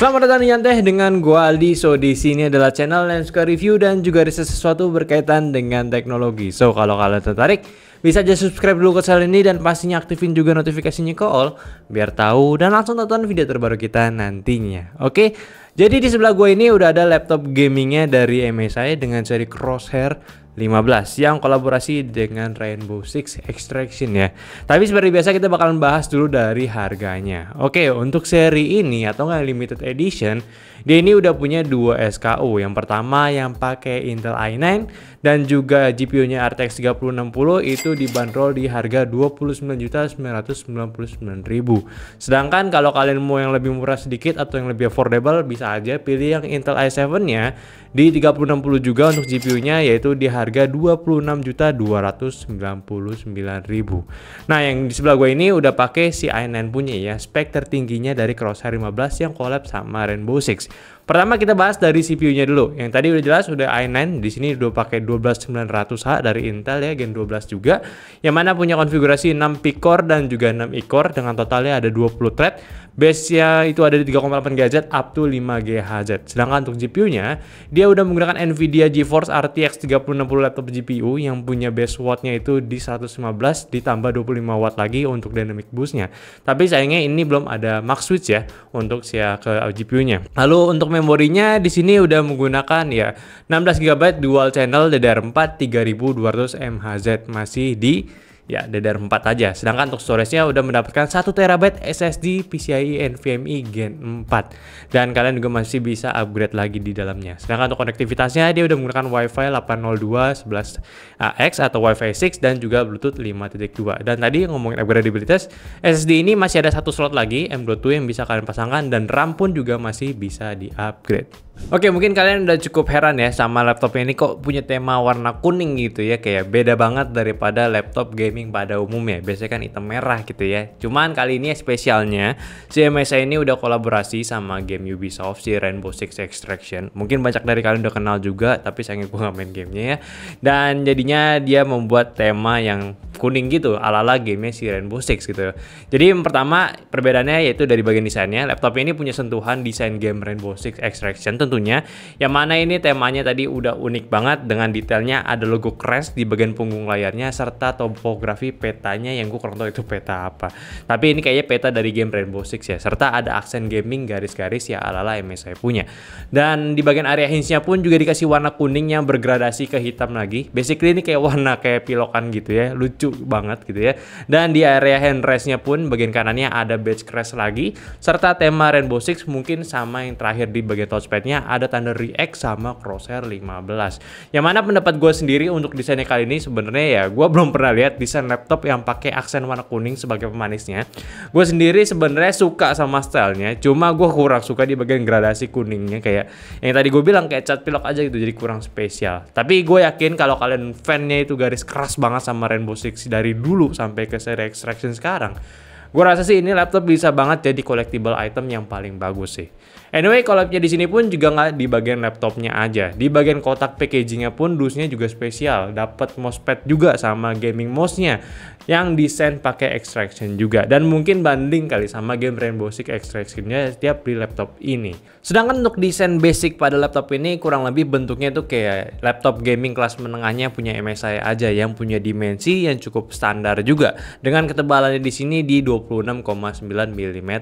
Selamat datang di Nyanteh dengan gua Aldi. So di sini adalah channel yang suka review dan juga riset sesuatu berkaitan dengan teknologi. So kalau kalian tertarik bisa aja subscribe dulu ke channel ini dan pastinya aktifin juga notifikasinya ke all biar tahu dan langsung tonton video terbaru kita nantinya. Oke. Jadi di sebelah gua ini udah ada laptop gamingnya dari MSI dengan seri Crosshair 15 yang kolaborasi dengan Rainbow Six Extraction ya. Tapi seperti biasa kita bakalan bahas dulu dari harganya. Oke, untuk seri ini atau nggak limited edition, dia ini udah punya dua SKU. Yang pertama yang pakai Intel i9 dan juga GPU-nya RTX 3060 itu dibanderol di harga 29.999.000. Sedangkan kalau kalian mau yang lebih murah sedikit atau yang lebih affordable bisa aja pilih yang Intel i7-nya di 3060 juga untuk GPU-nya yaitu di harga 26.299.000. Nah, yang di sebelah gue ini udah pakai si i9 punya ya, spek tertingginya dari Crosshair 15 yang collab sama Rainbow Six. Pertama kita bahas dari CPU-nya dulu. Yang tadi udah jelas udah i9 di sini udah pakai 12900H dari Intel ya Gen 12 juga. Yang mana punya konfigurasi 6 p core dan juga 6 e core dengan totalnya ada 20 thread. Base-nya itu ada di 3,8 GHz up to 5 GHz. Sedangkan untuk GPU-nya dia udah menggunakan Nvidia GeForce RTX 3060 laptop GPU yang punya base watt-nya itu di 115 ditambah 25 watt lagi untuk dynamic boost-nya. Tapi sayangnya ini belum ada max switch ya untuk si eh, ke eh, GPU-nya. Lalu untuk memorinya di sini udah menggunakan ya 16 GB dual channel DDR4 3200 MHz masih di ya DDR4 aja. Sedangkan untuk storage-nya udah mendapatkan 1 TB SSD PCIe NVMe Gen 4 dan kalian juga masih bisa upgrade lagi di dalamnya. Sedangkan untuk konektivitasnya dia udah menggunakan WiFi 802.11ax atau WiFi 6 dan juga Bluetooth 5.2. Dan tadi ngomongin upgradeabilitas, SSD ini masih ada satu slot lagi M.2 yang bisa kalian pasangkan dan RAM pun juga masih bisa di-upgrade. Oke, mungkin kalian udah cukup heran ya sama laptop ini kok punya tema warna kuning gitu ya. Kayak beda banget daripada laptop gaming pada umumnya. Biasanya kan hitam merah gitu ya. Cuman kali ini spesialnya, si MSI ini udah kolaborasi sama game Ubisoft, si Rainbow Six Extraction. Mungkin banyak dari kalian udah kenal juga, tapi sayangnya gue gak main gamenya ya. Dan jadinya dia membuat tema yang kuning gitu ala-ala gamenya si Rainbow Six gitu. Jadi yang pertama perbedaannya yaitu dari bagian desainnya. Laptop ini punya sentuhan desain game Rainbow Six Extraction tentunya. Yang mana ini temanya tadi udah unik banget dengan detailnya ada logo crest di bagian punggung layarnya serta topografi petanya yang gue kurang tahu itu peta apa. Tapi ini kayaknya peta dari game Rainbow Six ya. Serta ada aksen gaming garis-garis ya ala-ala MSI punya. Dan di bagian area hinge-nya pun juga dikasih warna kuning yang bergradasi ke hitam lagi. Basically ini kayak warna kayak pilokan gitu ya. Lucu banget gitu ya. Dan di area handrestnya pun bagian kanannya ada badge crash lagi. Serta tema Rainbow Six mungkin sama yang terakhir di bagian touchpadnya ada tanda react sama crosshair 15. Yang mana pendapat gue sendiri untuk desainnya kali ini sebenarnya ya gue belum pernah lihat desain laptop yang pakai aksen warna kuning sebagai pemanisnya. Gue sendiri sebenarnya suka sama stylenya, cuma gue kurang suka di bagian gradasi kuningnya kayak yang tadi gue bilang kayak cat pilok aja gitu jadi kurang spesial. Tapi gue yakin kalau kalian fannya itu garis keras banget sama Rainbow Six koleksi dari dulu sampai ke seri extraction sekarang gue rasa sih ini laptop bisa banget jadi collectible item yang paling bagus sih. Anyway, collabnya di sini pun juga nggak di bagian laptopnya aja. Di bagian kotak packagingnya pun dusnya juga spesial. Dapat mousepad juga sama gaming mouse-nya yang desain pakai extraction juga dan mungkin banding kali sama game Rainbow Six Extraction-nya setiap di laptop ini. Sedangkan untuk desain basic pada laptop ini kurang lebih bentuknya itu kayak laptop gaming kelas menengahnya punya MSI aja yang punya dimensi yang cukup standar juga dengan ketebalannya di sini di 26,9 mm.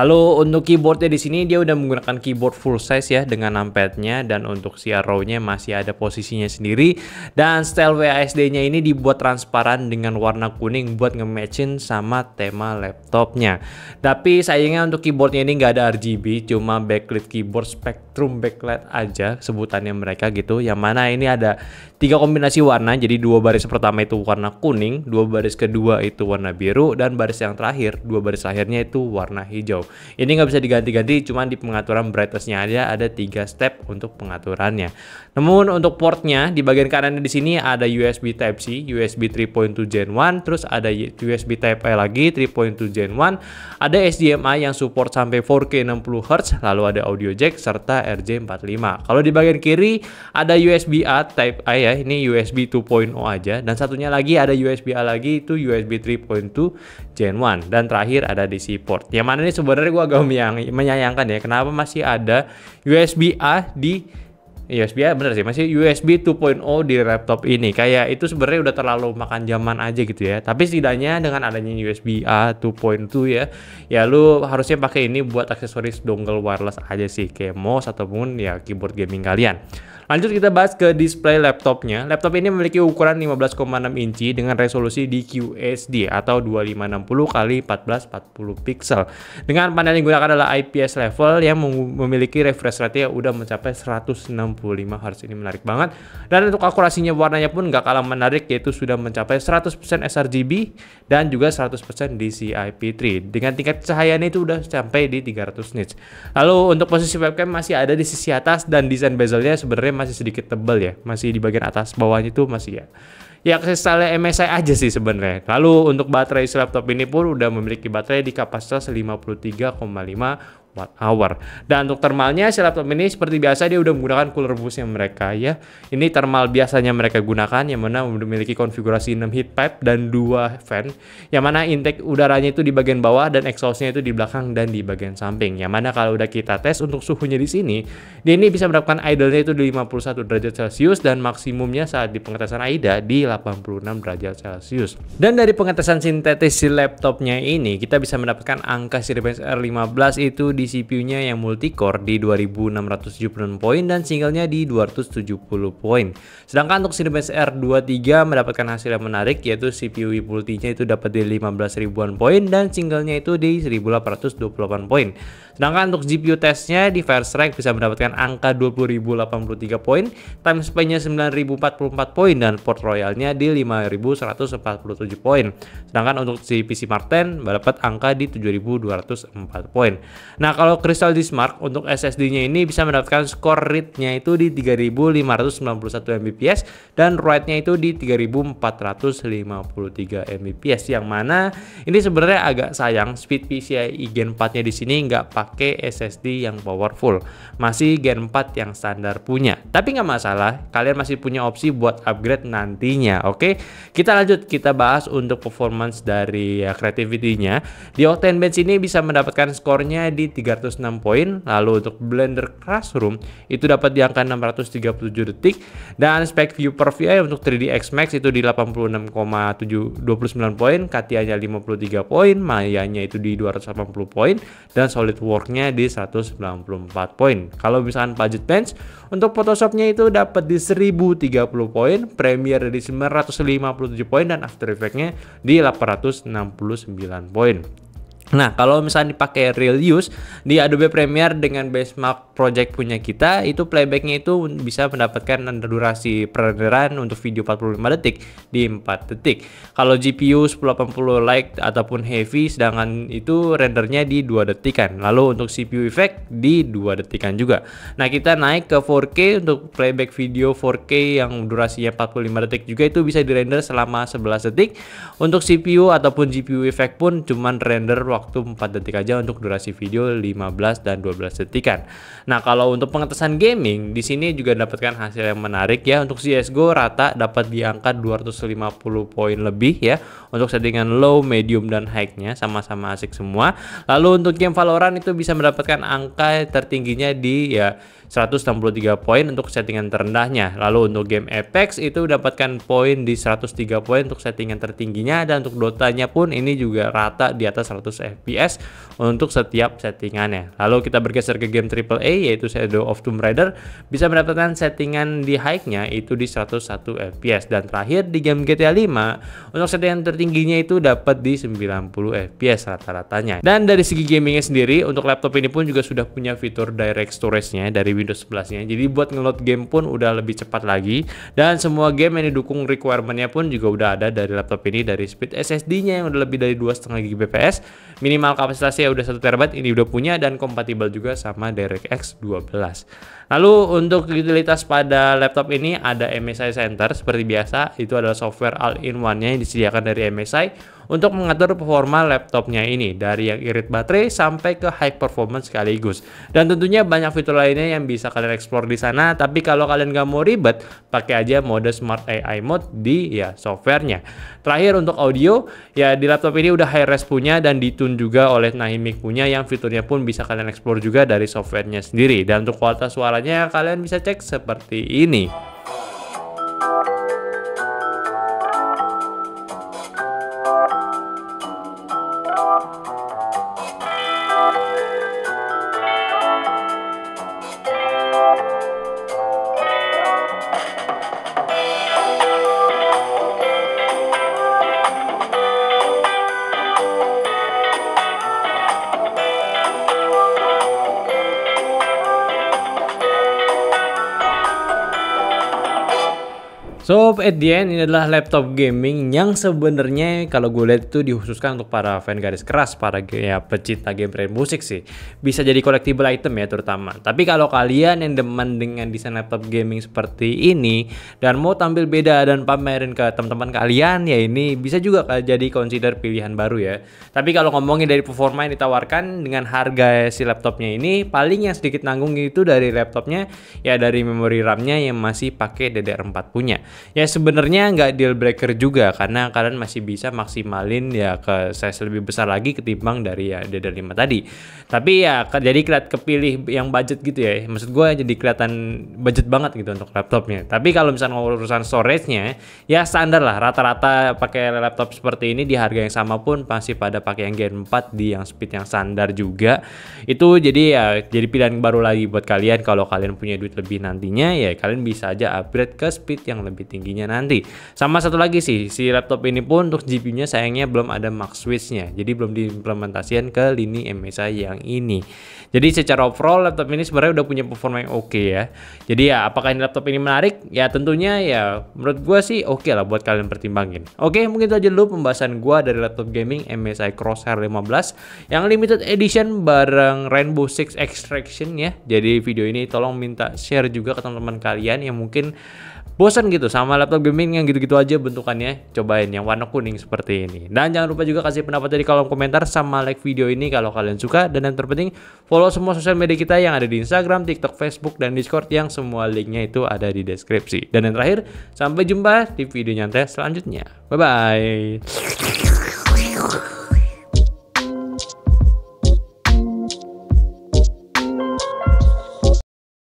Lalu untuk keyboardnya di sini dia udah menggunakan keyboard full size ya dengan numpad-nya dan untuk si arrow-nya masih ada posisinya sendiri dan style WASD-nya ini dibuat transparan dengan warna kuning buat nge-matchin sama tema laptopnya. Tapi sayangnya untuk keyboardnya ini nggak ada RGB, cuma backlit keyboard spectrum backlight aja sebutannya mereka gitu. Yang mana ini ada tiga kombinasi warna, jadi dua baris pertama itu warna kuning, dua baris kedua itu warna biru, dan baris yang terakhir, dua baris akhirnya itu warna hijau. Ini nggak bisa diganti-ganti, cuma di pengaturan brightnessnya aja ada tiga step untuk pengaturannya. Namun untuk portnya di bagian kanannya di sini ada USB Type C, USB 3.2 Gen 1, terus ada USB Type-A lagi 3.2 Gen 1, ada HDMI yang support sampai 4K 60Hz, lalu ada audio jack serta RJ45. Kalau di bagian kiri ada USB-A Type-A ya, ini USB 2.0 aja, dan satunya lagi ada USB-A lagi itu USB 3.2 Gen 1, dan terakhir ada DC port. Yang mana ini sebenarnya gua agak menyayangkan ya, kenapa masih ada USB-A di USB ya ah, bener sih masih USB 2.0 di laptop ini kayak itu sebenarnya udah terlalu makan zaman aja gitu ya tapi setidaknya dengan adanya USB A 2.2 ya ya lu harusnya pakai ini buat aksesoris dongle wireless aja sih kayak mouse ataupun ya keyboard gaming kalian Lanjut kita bahas ke display laptopnya. Laptop ini memiliki ukuran 15,6 inci dengan resolusi DQHD atau 2560 x 1440 pixel. Dengan panel yang digunakan adalah IPS level yang memiliki refresh rate yang udah mencapai 165 Hz. Ini menarik banget. Dan untuk akurasinya warnanya pun nggak kalah menarik yaitu sudah mencapai 100% sRGB dan juga 100% DCI-P3. Dengan tingkat cahayanya itu udah sampai di 300 nits. Lalu untuk posisi webcam masih ada di sisi atas dan desain bezelnya sebenarnya masih sedikit tebal ya, masih di bagian atas bawahnya itu masih ya. Ya kristalnya MSI aja sih sebenarnya. Lalu untuk baterai laptop ini pun udah memiliki baterai di kapasitas 53,5 watt hour. Dan untuk thermalnya si laptop ini seperti biasa dia udah menggunakan cooler busnya mereka ya. Ini thermal biasanya mereka gunakan yang mana memiliki konfigurasi 6 heat pipe dan 2 fan yang mana intake udaranya itu di bagian bawah dan exhaustnya itu di belakang dan di bagian samping. Yang mana kalau udah kita tes untuk suhunya di sini, dia ini bisa mendapatkan idle-nya itu di 51 derajat Celcius dan maksimumnya saat di pengetesan AIDA di 86 derajat Celcius. Dan dari pengetesan sintetis si laptopnya ini kita bisa mendapatkan angka si R15 itu di di CPU-nya yang multi-core di 2676 poin dan singlenya di 270 poin. Sedangkan untuk Cinebench R23 mendapatkan hasil yang menarik yaitu CPU multinya itu dapat di 15 ribuan poin dan singlenya itu di 1828 poin. Sedangkan untuk GPU testnya di Fairstrike bisa mendapatkan angka 20.083 poin, time span-nya 9.044 poin dan port royalnya di 5.147 poin. Sedangkan untuk si PC Martin mendapat angka di 7.204 poin. Nah, Nah, kalau Crystal Disk untuk SSD-nya ini bisa mendapatkan skor read-nya itu di 3591 Mbps dan write-nya itu di 3453 Mbps yang mana ini sebenarnya agak sayang speed PCIe Gen 4-nya di sini nggak pakai SSD yang powerful, masih Gen 4 yang standar punya. Tapi nggak masalah, kalian masih punya opsi buat upgrade nantinya, oke? Kita lanjut, kita bahas untuk performance dari ya, creativity-nya. Di Octane Bench ini bisa mendapatkan skornya di 306 poin. Lalu untuk Blender Classroom itu dapat di angka 637 detik dan spek view per VI untuk 3 X Max itu di 86,29 poin, Katia-nya 53 poin, Maya-nya itu di 280 poin dan SolidWorks-nya di 194 poin. Kalau misalkan budget bench untuk Photoshop-nya itu dapat di 1030 poin, Premiere di 957 poin dan After Effects-nya di 869 poin. Nah, kalau misalnya dipakai real use di Adobe Premiere dengan benchmark project punya kita, itu playbacknya itu bisa mendapatkan durasi perenderan untuk video 45 detik di 4 detik. Kalau GPU 1080 Lite ataupun Heavy, sedangkan itu rendernya di 2 detikan. Lalu untuk CPU effect di 2 detikan juga. Nah, kita naik ke 4K untuk playback video 4K yang durasinya 45 detik juga itu bisa dirender selama 11 detik. Untuk CPU ataupun GPU effect pun cuman render waktu waktu 4 detik aja untuk durasi video 15 dan 12 detikan. Nah, kalau untuk pengetesan gaming, di sini juga dapatkan hasil yang menarik ya. Untuk CSGO rata dapat di angka 250 poin lebih ya. Untuk settingan low, medium, dan high-nya sama-sama asik semua. Lalu untuk game Valorant itu bisa mendapatkan angka tertingginya di ya 163 poin untuk settingan terendahnya. Lalu untuk game Apex itu dapatkan poin di 103 poin untuk settingan tertingginya dan untuk Dotanya pun ini juga rata di atas 100 fps untuk setiap settingannya. Lalu kita bergeser ke game AAA yaitu Shadow of Tomb Raider bisa mendapatkan settingan di high-nya itu di 101 fps dan terakhir di game GTA 5 untuk settingan tertingginya itu dapat di 90 fps rata-ratanya. Dan dari segi gamingnya sendiri untuk laptop ini pun juga sudah punya fitur direct storage-nya dari Windows 11-nya. Jadi buat ngeload game pun udah lebih cepat lagi dan semua game yang didukung requirement-nya pun juga udah ada dari laptop ini dari speed SSD-nya yang udah lebih dari 2,5 GBps minimal kapasitasnya ya, udah satu terabyte ini udah punya dan kompatibel juga sama DirectX 12 lalu untuk utilitas pada laptop ini ada MSI Center seperti biasa itu adalah software all-in-one nya yang disediakan dari MSI untuk mengatur performa laptopnya ini dari yang irit baterai sampai ke high performance sekaligus. Dan tentunya banyak fitur lainnya yang bisa kalian explore di sana. Tapi kalau kalian nggak mau ribet, pakai aja mode Smart AI Mode di ya softwarenya. Terakhir untuk audio, ya di laptop ini udah high res punya dan ditun juga oleh Nahimic punya yang fiturnya pun bisa kalian explore juga dari softwarenya sendiri. Dan untuk kualitas suaranya kalian bisa cek seperti ini. So at the end ini adalah laptop gaming yang sebenarnya kalau gue lihat itu dihususkan untuk para fan garis keras, para ya pecinta game genre musik sih. Bisa jadi collectible item ya terutama. Tapi kalau kalian yang demen dengan desain laptop gaming seperti ini dan mau tampil beda dan pamerin ke teman-teman kalian ya ini bisa juga jadi consider pilihan baru ya. Tapi kalau ngomongin dari performa yang ditawarkan dengan harga si laptopnya ini paling yang sedikit nanggung itu dari laptopnya ya dari memori RAM-nya yang masih pakai DDR4 punya ya sebenarnya nggak deal breaker juga karena kalian masih bisa maksimalin ya ke size lebih besar lagi ketimbang dari ya dari 5 tadi tapi ya jadi kelihatan kepilih yang budget gitu ya maksud gue jadi kelihatan budget banget gitu untuk laptopnya tapi kalau misalnya urusan storage-nya ya standar lah rata-rata pakai laptop seperti ini di harga yang sama pun pasti pada pakai yang Gen 4 di yang speed yang standar juga itu jadi ya jadi pilihan baru lagi buat kalian kalau kalian punya duit lebih nantinya ya kalian bisa aja upgrade ke speed yang lebih lebih tingginya nanti. Sama satu lagi sih, si laptop ini pun untuk GPU-nya sayangnya belum ada Max switch-nya. Jadi belum diimplementasikan ke lini MSI yang ini. Jadi secara overall laptop ini sebenarnya udah punya performa yang oke okay ya. Jadi ya apakah ini laptop ini menarik? Ya tentunya ya menurut gue sih oke okay lah buat kalian pertimbangin. Oke, okay, mungkin itu aja dulu pembahasan gue dari laptop gaming MSI Crosshair 15 yang limited edition bareng Rainbow Six Extraction ya. Jadi video ini tolong minta share juga ke teman-teman kalian yang mungkin bosan gitu sama laptop gaming yang gitu-gitu aja bentukannya cobain yang warna kuning seperti ini dan jangan lupa juga kasih pendapat di kolom komentar sama like video ini kalau kalian suka dan yang terpenting follow semua sosial media kita yang ada di Instagram, TikTok, Facebook, dan Discord yang semua linknya itu ada di deskripsi dan yang terakhir sampai jumpa di video nyantai selanjutnya bye bye